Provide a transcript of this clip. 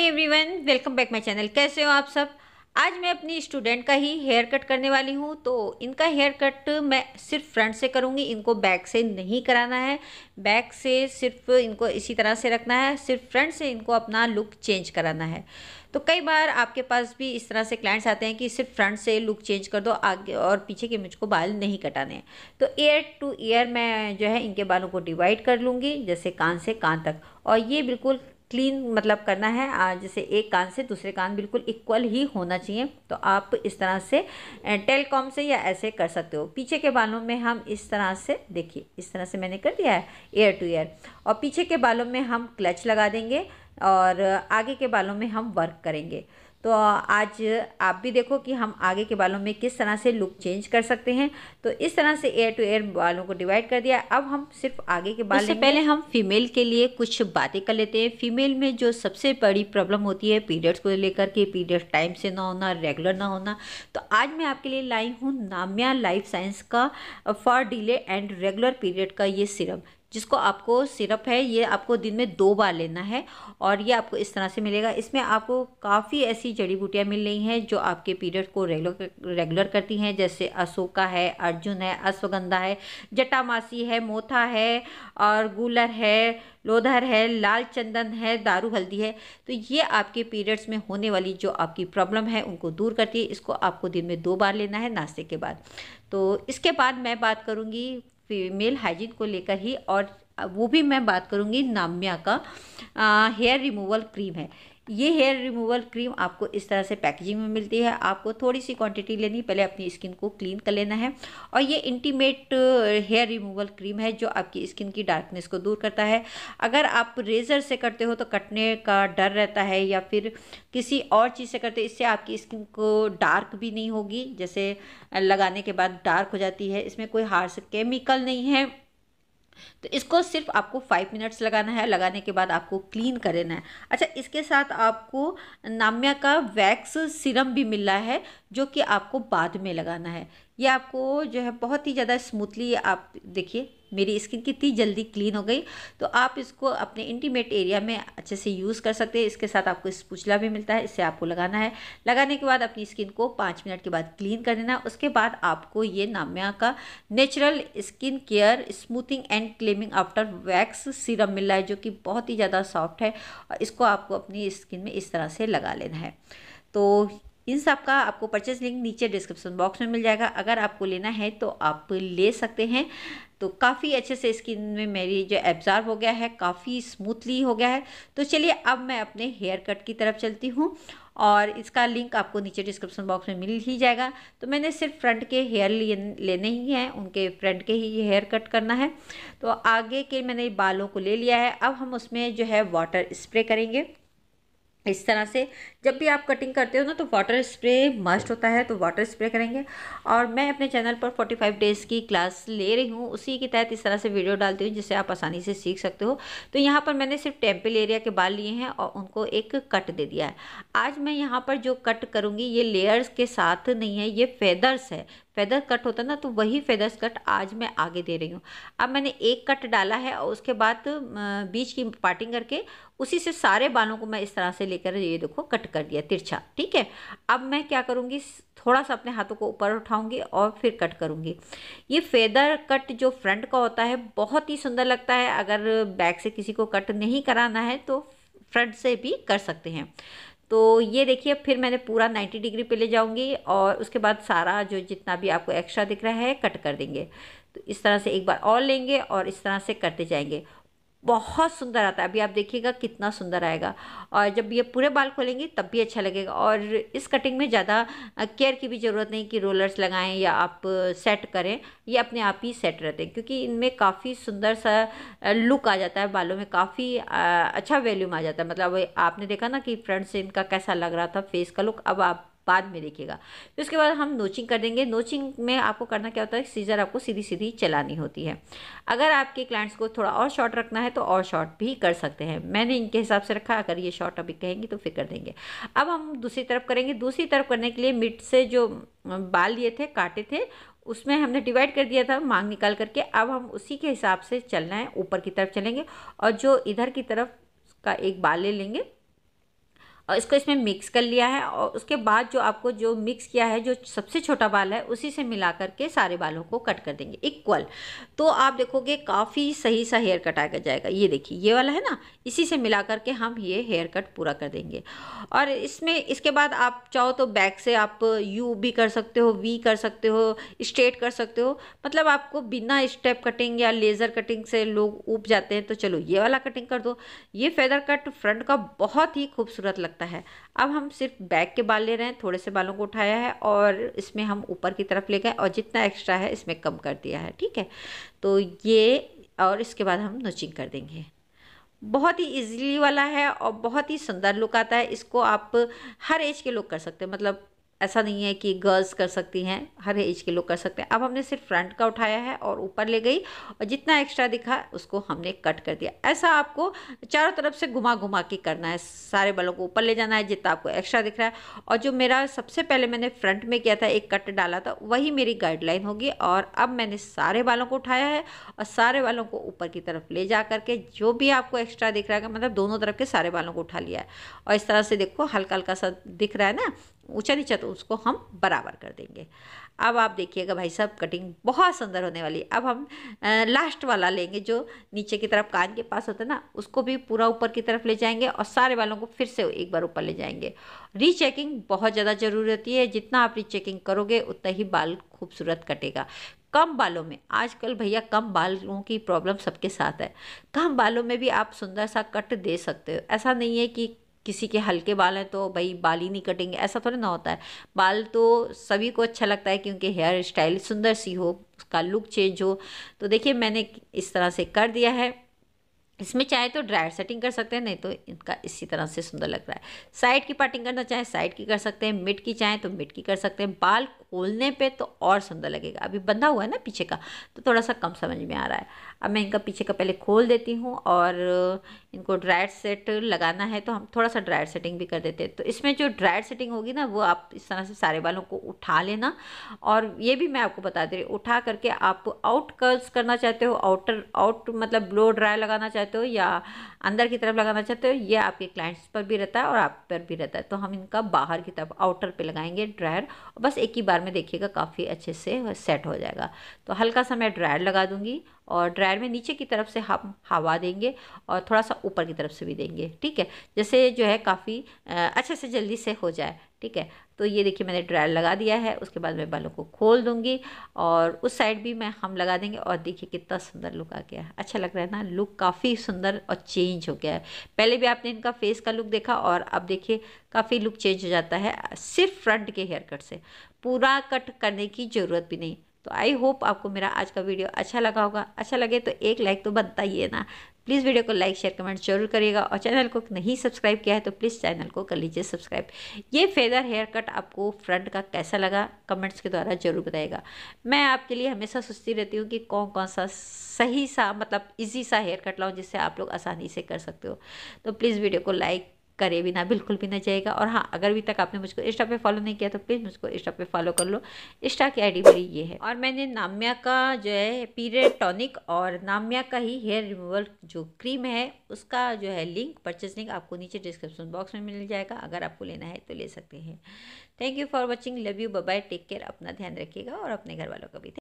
hi everyone welcome back my channel कैसे हो आप सब आज मैं अपनी स्टूडेंट का ही हेयर कट करने वाली हूँ तो इनका हेयर कट मैं सिर्फ फ्रंट से करूँगी इनको बैक से नहीं कराना है बैक से सिर्फ इनको इसी तरह से रखना है सिर्फ फ्रंट से इनको अपना लुक चेंज कराना है तो कई बार आपके पास भी इस तरह से क्लाइंट्स आते हैं कि सिर्फ फ्रंट से लुक चेंज कर दो आगे और पीछे के मुझको बाल नहीं कटाने हैं तो ईयर टू ईयर मैं जो है इनके बालों को डिवाइड कर लूँगी जैसे कान से कान तक और ये बिल्कुल क्लीन मतलब करना है जैसे एक कान से दूसरे कान बिल्कुल इक्वल ही होना चाहिए तो आप इस तरह से टेलकॉम से या ऐसे कर सकते हो पीछे के बालों में हम इस तरह से देखिए इस तरह से मैंने कर दिया है एयर टू एयर और पीछे के बालों में हम क्लच लगा देंगे और आगे के बालों में हम वर्क करेंगे तो आज आप भी देखो कि हम आगे के बालों में किस तरह से लुक चेंज कर सकते हैं तो इस तरह से एयर टू एयर बालों को डिवाइड कर दिया अब हम सिर्फ आगे के बाल पहले हम फीमेल के लिए कुछ बातें कर लेते हैं फीमेल में जो सबसे बड़ी प्रॉब्लम होती है पीरियड्स को लेकर के पीरियड टाइम से ना होना रेगुलर ना होना तो आज मैं आपके लिए लाई हूँ नाम्या लाइफ साइंस का for delay and regular period का ये सिरम जिसको आपको सिरप है ये आपको दिन में दो बार लेना है और ये आपको इस तरह से मिलेगा इसमें आपको काफ़ी ऐसी जड़ी बूटियाँ मिल रही हैं जो आपके पीरियड को रेगुलर रेगुलर करती हैं जैसे अशोका है अर्जुन है अश्वगंधा है जटामासी है मोथा है और गूलर है लोधर है लाल चंदन है दारू हल्दी है तो ये आपके पीरियड्स में होने वाली जो आपकी प्रॉब्लम है उनको दूर करती है इसको आपको दिन में दो बार लेना है नाश्ते के बाद तो इसके बाद मैं बात करूँगी फीमेल हाइजीन को लेकर ही और वो भी मैं बात करूँगी नाम्या का हेयर रिमूवल क्रीम है ये हेयर रिमूवल क्रीम आपको इस तरह से पैकेजिंग में मिलती है आपको थोड़ी सी क्वांटिटी लेनी पहले अपनी स्किन को क्लीन कर लेना है और ये इंटीमेट हेयर रिमूवल क्रीम है जो आपकी स्किन की डार्कनेस को दूर करता है अगर आप रेज़र से करते हो तो कटने का डर रहता है या फिर किसी और चीज़ से करते इससे आपकी स्किन को डार्क भी नहीं होगी जैसे लगाने के बाद डार्क हो जाती है इसमें कोई हार्स केमिकल नहीं है तो इसको सिर्फ आपको फाइव मिनट्स लगाना है लगाने के बाद आपको क्लीन कर लेना है अच्छा इसके साथ आपको नाम्या का वैक्स सिरम भी मिल रहा है जो कि आपको बाद में लगाना है ये आपको जो है बहुत ही ज़्यादा स्मूथली आप देखिए मेरी स्किन कितनी जल्दी क्लीन हो गई तो आप इसको अपने इंटीमेट एरिया में अच्छे से यूज़ कर सकते हैं इसके साथ आपको स्पूचला भी मिलता है इसे आपको लगाना है लगाने के बाद अपनी स्किन को पाँच मिनट के बाद क्लीन कर देना उसके बाद आपको ये नाम्या का natural skin care smoothing and calming after wax serum मिल रहा है जो कि बहुत ही ज़्यादा सॉफ्ट है और इसको आपको अपनी स्किन में इस तरह से लगा लेना है तो इन सब का आपको परचेज लिंक नीचे डिस्क्रिप्शन बॉक्स में मिल जाएगा अगर आपको लेना है तो आप ले सकते हैं तो काफ़ी अच्छे से स्किन में मेरी जो एब्ज़ार्व हो गया है काफ़ी स्मूथली हो गया है तो चलिए अब मैं अपने हेयर कट की तरफ चलती हूँ और इसका लिंक आपको नीचे डिस्क्रिप्शन बॉक्स में मिल ही जाएगा तो मैंने सिर्फ फ्रंट के हेयर लेने ही हैं उनके फ्रंट के ही हेयर कट करना है तो आगे के मैंने बालों को ले लिया है अब हम उसमें जो है वाटर स्प्रे करेंगे इस तरह से जब भी आप कटिंग करते हो ना तो वाटर स्प्रे मस्ट होता है तो वाटर स्प्रे करेंगे और मैं अपने चैनल पर 45 डेज़ की क्लास ले रही हूँ उसी के तहत इस तरह से वीडियो डालती हूँ जिससे आप आसानी से सीख सकते हो तो यहाँ पर मैंने सिर्फ टेम्पल एरिया के बाल लिए हैं और उनको एक कट दे दिया है आज मैं यहाँ पर जो कट करूँगी ये लेयर्स के साथ नहीं है ये फेदर्स है फेदर कट होता ना तो वही फेदर्स कट आज मैं आगे दे रही हूँ अब मैंने एक कट डाला है और उसके बाद बीच की पार्टिंग करके उसी से सारे बालों को मैं इस तरह से लेकर ये देखो कट कर दिया तिरछा ठीक है अब मैं क्या करूँगी थोड़ा सा अपने हाथों को ऊपर उठाऊंगी और फिर कट करूँगी ये फेदर कट जो फ्रंट का होता है बहुत ही सुंदर लगता है अगर बैक से किसी को कट नहीं कराना है तो फ्रंट से भी कर सकते हैं तो ये देखिए फिर मैंने पूरा 90 डिग्री पे ले जाऊंगी और उसके बाद सारा जो जितना भी आपको एक्स्ट्रा दिख रहा है कट कर देंगे तो इस तरह से एक बार और लेंगे और इस तरह से करते जाएंगे बहुत सुंदर आता है अभी आप देखिएगा कितना सुंदर आएगा और जब ये पूरे बाल खोलेंगे तब भी अच्छा लगेगा और इस कटिंग में ज़्यादा केयर की भी ज़रूरत नहीं कि रोलर्स लगाएं या आप सेट करें ये अपने आप ही सेट रहते हैं क्योंकि इनमें काफ़ी सुंदर सा लुक आ जाता है बालों में काफ़ी अच्छा वैल्यूम आ जाता है मतलब आपने देखा ना कि फ्रंट से इनका कैसा लग रहा था फेस का लुक अब आप बाद में देखिएगा फिर उसके बाद हम नोचिंग कर देंगे नोचिंग में आपको करना क्या होता है सीजर आपको सीधी सीधी चलानी होती है अगर आपके क्लाइंट्स को थोड़ा और शॉर्ट रखना है तो और शॉर्ट भी कर सकते हैं मैंने इनके हिसाब से रखा अगर ये शॉर्ट अभी कहेंगे तो फिर कर देंगे अब हम दूसरी तरफ करेंगे दूसरी तरफ करने के लिए मिट से जो बाल लिए थे काटे थे उसमें हमने डिवाइड कर दिया था मांग निकाल करके अब हम उसी के हिसाब से चलना है ऊपर की तरफ चलेंगे और जो इधर की तरफ का एक बाल ले लेंगे और इसको इसमें मिक्स कर लिया है और उसके बाद जो आपको जो मिक्स किया है जो सबसे छोटा बाल है उसी से मिला करके सारे बालों को कट कर देंगे इक्वल तो आप देखोगे काफ़ी सही सा हेयर कट आया जाएगा ये देखिए ये वाला है ना इसी से मिला करके हम ये हेयर कट पूरा कर देंगे और इसमें इसके बाद आप चाहो तो बैक से आप यू भी कर सकते हो वी कर सकते हो स्ट्रेट कर सकते हो मतलब आपको बिना स्टेप कटिंग या लेज़र कटिंग से लोग ऊब जाते हैं तो चलो ये वाला कटिंग कर दो ये फेदर कट फ्रंट का बहुत ही खूबसूरत लगता है सकता है अब हम सिर्फ बैक के बाल ले रहे हैं थोड़े से बालों को उठाया है और इसमें हम ऊपर की तरफ ले गए और जितना एक्स्ट्रा है इसमें कम कर दिया है ठीक है तो ये और इसके बाद हम नोचिंग कर देंगे बहुत ही इजीली वाला है और बहुत ही सुंदर लुक आता है इसको आप हर एज के लोग कर सकते हैं मतलब ऐसा नहीं है कि गर्ल्स कर सकती हैं हर एज के लोग कर सकते हैं अब हमने सिर्फ फ्रंट का उठाया है और ऊपर ले गई और जितना एक्स्ट्रा दिखा उसको हमने कट कर दिया ऐसा आपको चारों तरफ से घुमा घुमा के करना है सारे बालों को ऊपर ले जाना है जितना आपको एक्स्ट्रा दिख रहा है और जो मेरा सबसे पहले मैंने फ्रंट में किया था एक कट डाला था वही मेरी गाइडलाइन होगी और अब मैंने सारे बालों को उठाया है और सारे बालों को ऊपर की तरफ ले जा करके जो भी आपको एक्स्ट्रा दिख रहा है मतलब दोनों तरफ के सारे बालों को उठा लिया है और इस तरह से देखो हल्का हल्का सा दिख रहा है ना ऊंचा नीचा तो उसको हम बराबर कर देंगे अब आप देखिएगा भाई साहब कटिंग बहुत सुंदर होने वाली है अब हम लास्ट वाला लेंगे जो नीचे की तरफ कान के पास होता है ना उसको भी पूरा ऊपर की तरफ ले जाएंगे और सारे बालों को फिर से एक बार ऊपर ले जाएंगे रीचेकिंग बहुत ज़्यादा ज़रूरी होती है जितना आप रीचेकिंग करोगे उतना ही बाल खूबसूरत कटेगा कम बालों में आजकल भैया कम बालों की प्रॉब्लम सबके साथ है कम बालों में भी आप सुंदर सा कट दे सकते हो ऐसा नहीं है कि किसी के हल्के बाल हैं तो भाई बाल ही नहीं कटेंगे ऐसा थोड़ा ना होता है बाल तो सभी को अच्छा लगता है क्योंकि हेयर स्टाइल सुंदर सी हो उसका लुक चेंज हो तो देखिए मैंने इस तरह से कर दिया है इसमें चाहे तो ड्रायर सेटिंग कर सकते हैं नहीं तो इनका इसी तरह से सुंदर लग रहा है साइड की पार्टिंग करना चाहे साइड की कर सकते हैं मिट की चाहे तो मिट की कर सकते हैं बाल खोलने पे तो और सुंदर लगेगा अभी बंधा हुआ है ना पीछे का तो थोड़ा सा कम समझ में आ रहा है अब मैं इनका पीछे का पहले खोल देती हूँ और इनको ड्रायर सेट लगाना है तो हम थोड़ा सा ड्रायर सेटिंग भी कर देते हैं तो इसमें जो ड्रायर सेटिंग होगी ना वो आप इस तरह से सारे बालों को उठा लेना और ये भी मैं आपको बता दे रही उठा करके आप आउट कर्ल्स करना चाहते हो आउटर आउट मतलब ब्लो ड्रायर लगाना चाहते हो या अंदर की तरफ लगाना चाहते हो ये आपके क्लाइंट्स पर भी रहता है और आप पर भी रहता है तो हम इनका बाहर की तरफ आउटर पे लगाएंगे ड्रायर बस एक ही बार में देखिएगा काफ़ी अच्छे से सेट हो जाएगा तो हल्का सा मैं ड्रायर लगा दूँगी और ड्रायर में नीचे की तरफ से हम हवा देंगे और थोड़ा सा ऊपर की तरफ से भी देंगे ठीक है जैसे जो है काफ़ी अच्छे से जल्दी से हो जाए ठीक है तो ये देखिए मैंने ड्रायर लगा दिया है उसके बाद मैं बालों को खोल दूंगी और उस साइड भी मैं हम लगा देंगे और देखिए कितना सुंदर लुक आ गया है अच्छा लग रहा है ना लुक काफ़ी सुंदर और चेंज हो गया है पहले भी आपने इनका फेस का लुक देखा और अब देखिए काफ़ी लुक चेंज हो जाता है सिर्फ फ्रंट के हेयर कट से पूरा कट करने की ज़रूरत भी नहीं तो आई होप आपको मेरा आज का वीडियो अच्छा लगा होगा अच्छा लगे तो एक लाइक तो बनता ही है ना प्लीज़ वीडियो को लाइक शेयर कमेंट जरूर करिएगा और चैनल को नहीं सब्सक्राइब किया है तो प्लीज़ चैनल को कर लीजिए सब्सक्राइब ये फेदर हेयर कट आपको फ्रंट का कैसा लगा कमेंट्स के द्वारा ज़रूर बताएगा मैं आपके लिए हमेशा सोचती रहती हूँ कि कौन कौन सा सही सा मतलब ईजी सा हेयर कट लाऊँ जिससे आप लोग आसानी से कर सकते हो तो प्लीज़ वीडियो को लाइक करे बिना बिल्कुल भी ना जाएगा और हाँ अगर अभी तक आपने मुझको इंस्टा पे फॉलो नहीं किया तो प्लीज़ मुझको इंस्टा पे फॉलो कर लो इंस्टा की आईडी मेरी ये है और मैंने नाम्या का जो है पीरियड टॉनिक और नाम्या का ही हेयर रिमूवल जो क्रीम है उसका जो है लिंक परचेज लिंक आपको नीचे डिस्क्रिप्शन बॉक्स में मिल जाएगा अगर आपको लेना है तो ले सकते हैं thank you for watching love you bye take care अपना ध्यान रखिएगा और अपने घर वालों का भी